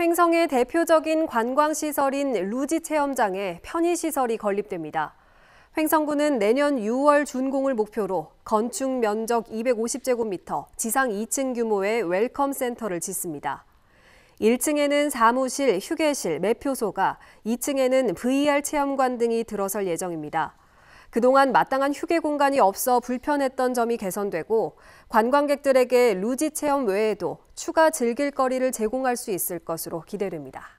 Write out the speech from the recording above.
횡성의 대표적인 관광시설인 루지 체험장에 편의시설이 건립됩니다. 횡성구는 내년 6월 준공을 목표로 건축 면적 250제곱미터, 지상 2층 규모의 웰컴 센터를 짓습니다. 1층에는 사무실, 휴게실, 매표소가, 2층에는 VR 체험관 등이 들어설 예정입니다. 그동안 마땅한 휴게 공간이 없어 불편했던 점이 개선되고 관광객들에게 루지 체험 외에도 추가 즐길 거리를 제공할 수 있을 것으로 기대됩니다.